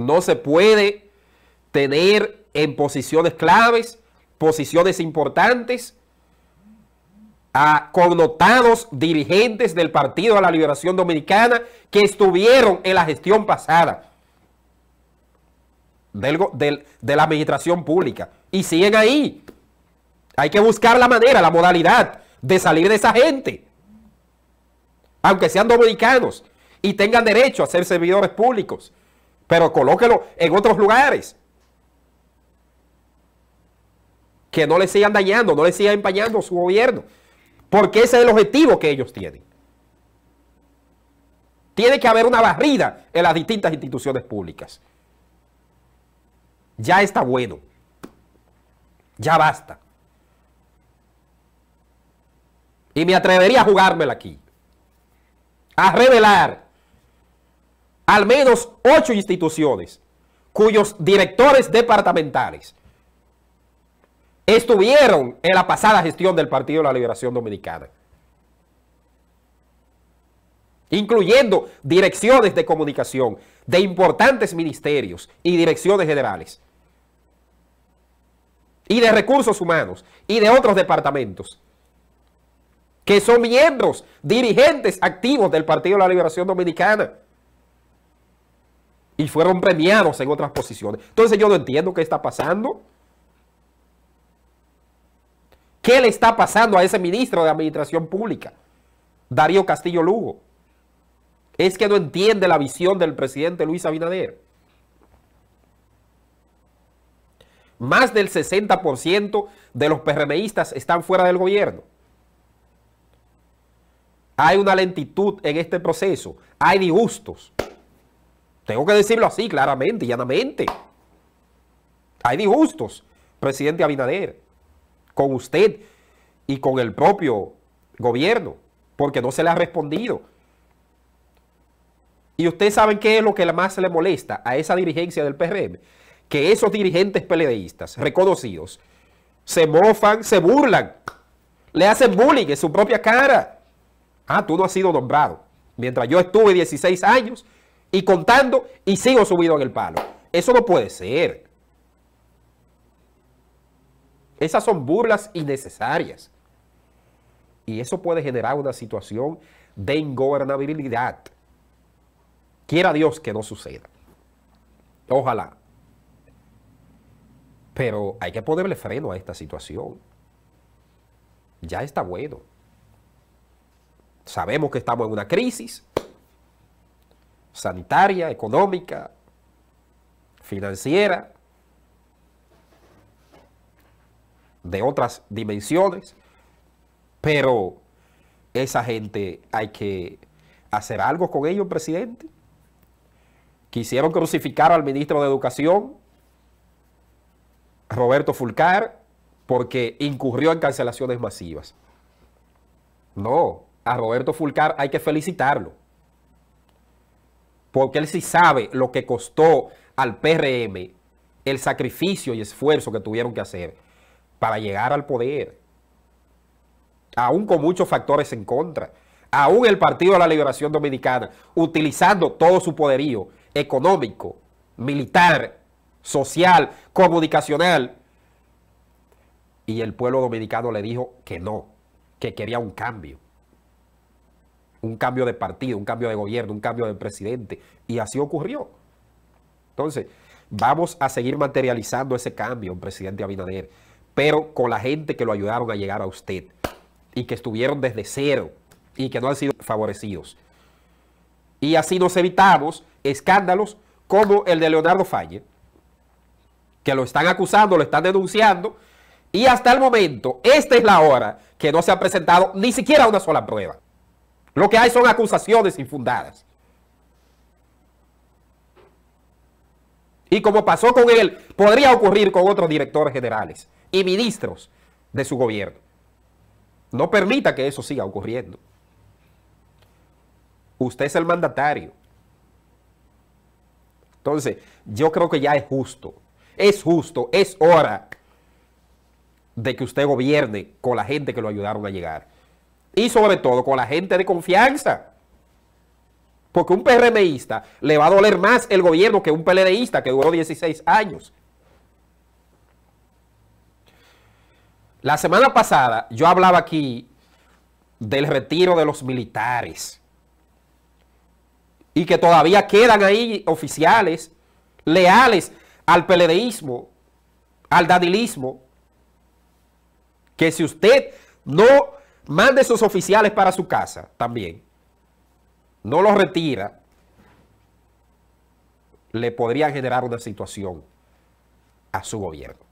No se puede tener en posiciones claves, posiciones importantes, a connotados dirigentes del Partido de la Liberación Dominicana que estuvieron en la gestión pasada de la administración pública y siguen ahí. Hay que buscar la manera, la modalidad de salir de esa gente, aunque sean dominicanos y tengan derecho a ser servidores públicos pero colóquelo en otros lugares. Que no le sigan dañando, no le sigan empañando su gobierno. Porque ese es el objetivo que ellos tienen. Tiene que haber una barrida en las distintas instituciones públicas. Ya está bueno. Ya basta. Y me atrevería a jugármela aquí. A revelar al menos ocho instituciones cuyos directores departamentales estuvieron en la pasada gestión del Partido de la Liberación Dominicana. Incluyendo direcciones de comunicación de importantes ministerios y direcciones generales. Y de recursos humanos y de otros departamentos. Que son miembros, dirigentes activos del Partido de la Liberación Dominicana y fueron premiados en otras posiciones. Entonces yo no entiendo qué está pasando. ¿Qué le está pasando a ese ministro de Administración Pública, Darío Castillo Lugo? Es que no entiende la visión del presidente Luis Abinader. Más del 60% de los PRMistas están fuera del gobierno. Hay una lentitud en este proceso. Hay disgustos. Tengo que decirlo así, claramente, y llanamente. Hay disgustos, presidente Abinader, con usted y con el propio gobierno, porque no se le ha respondido. Y ustedes saben qué es lo que más le molesta a esa dirigencia del PRM, que esos dirigentes peledeístas reconocidos se mofan, se burlan, le hacen bullying en su propia cara. Ah, tú no has sido nombrado. Mientras yo estuve 16 años, y contando y sigo subido en el palo. Eso no puede ser. Esas son burlas innecesarias. Y eso puede generar una situación de ingobernabilidad. Quiera Dios que no suceda. Ojalá. Pero hay que ponerle freno a esta situación. Ya está bueno. Sabemos que estamos en una crisis sanitaria, económica, financiera, de otras dimensiones, pero esa gente hay que hacer algo con ellos, presidente. Quisieron crucificar al ministro de Educación, Roberto Fulcar, porque incurrió en cancelaciones masivas. No, a Roberto Fulcar hay que felicitarlo porque él sí sabe lo que costó al PRM el sacrificio y esfuerzo que tuvieron que hacer para llegar al poder, aún con muchos factores en contra, aún el Partido de la Liberación Dominicana, utilizando todo su poderío económico, militar, social, comunicacional, y el pueblo dominicano le dijo que no, que quería un cambio un cambio de partido, un cambio de gobierno, un cambio de presidente. Y así ocurrió. Entonces, vamos a seguir materializando ese cambio, presidente Abinader, pero con la gente que lo ayudaron a llegar a usted y que estuvieron desde cero y que no han sido favorecidos. Y así nos evitamos escándalos como el de Leonardo Falle, que lo están acusando, lo están denunciando, y hasta el momento, esta es la hora que no se ha presentado ni siquiera una sola prueba. Lo que hay son acusaciones infundadas. Y como pasó con él, podría ocurrir con otros directores generales y ministros de su gobierno. No permita que eso siga ocurriendo. Usted es el mandatario. Entonces, yo creo que ya es justo. Es justo, es hora de que usted gobierne con la gente que lo ayudaron a llegar. Y sobre todo con la gente de confianza. Porque un PRMista le va a doler más el gobierno que un PLDista que duró 16 años. La semana pasada yo hablaba aquí del retiro de los militares. Y que todavía quedan ahí oficiales leales al PLDismo, al dadilismo. Que si usted no Mande sus oficiales para su casa también. No los retira. Le podría generar una situación a su gobierno.